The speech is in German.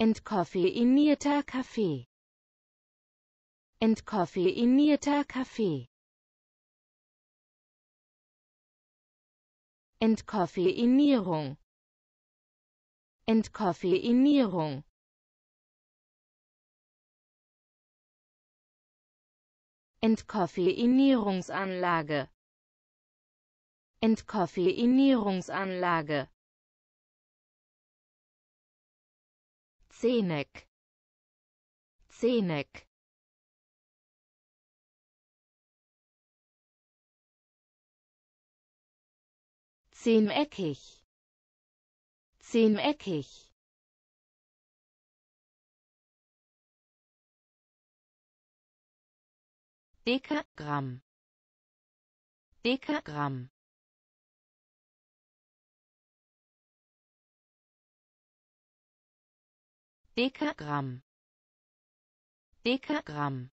Entkoffeinierter Kaffee. Entkoffeinierter Kaffee. Entkoffeinierung. Entkoffeinierung. Entkoffeinierungsanlage. Entkoffeinierungsanlage. Zenek Zenek Zehneckig Zehneckig Dekagramm Dekagramm Dekagramm. Dekagramm.